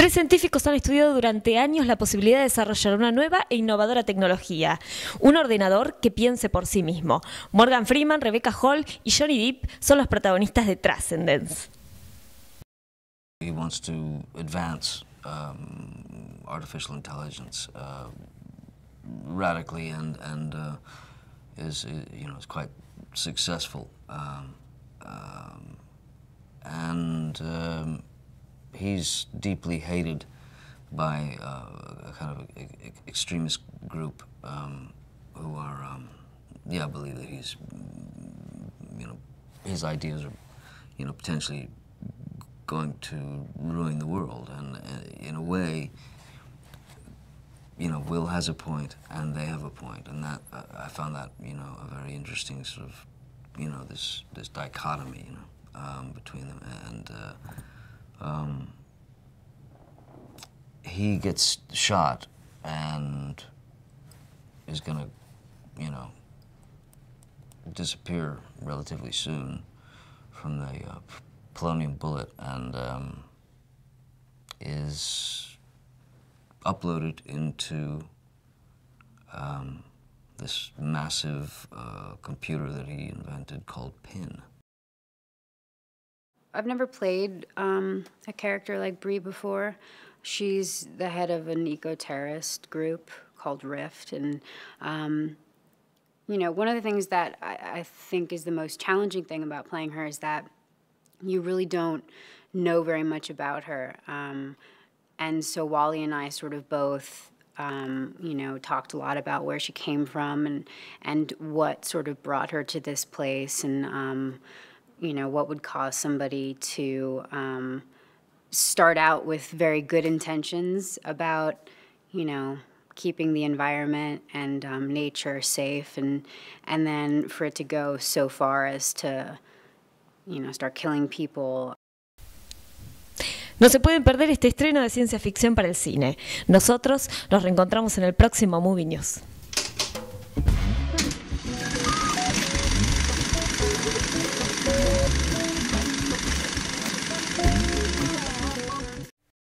Tres científicos han estudiado durante años la posibilidad de desarrollar una nueva e innovadora tecnología, un ordenador que piense por sí mismo. Morgan Freeman, Rebecca Hall y Johnny Depp son los protagonistas de Transcendence. artificial he's deeply hated by uh, a kind of a, a extremist group um, who are, um, yeah, I believe that he's, you know, his ideas are, you know, potentially going to ruin the world. And uh, in a way, you know, Will has a point and they have a point, point. and that uh, I found that you know a very interesting sort of, you know, this this dichotomy, you know, um, between them and. Uh, um, he gets shot and is going to, you know, disappear relatively soon from the uh, polonium bullet and um, is uploaded into um, this massive uh, computer that he invented called PIN. I've never played um, a character like Bree before. She's the head of an eco-terrorist group called Rift, and um, you know, one of the things that I, I, think is the most challenging thing about playing her is that you really don't know very much about her. Um, and so Wally and I sort of both, um, you know, talked a lot about where she came from and and what sort of brought her to this place and. Um, you know, what would cause somebody to um, start out with very good intentions about, you know, keeping the environment and um, nature safe, and and then for it to go so far as to, you know, start killing people. No se pueden perder este estreno de ciencia ficción para el cine. Nosotros nos reencontramos en el próximo Movie News.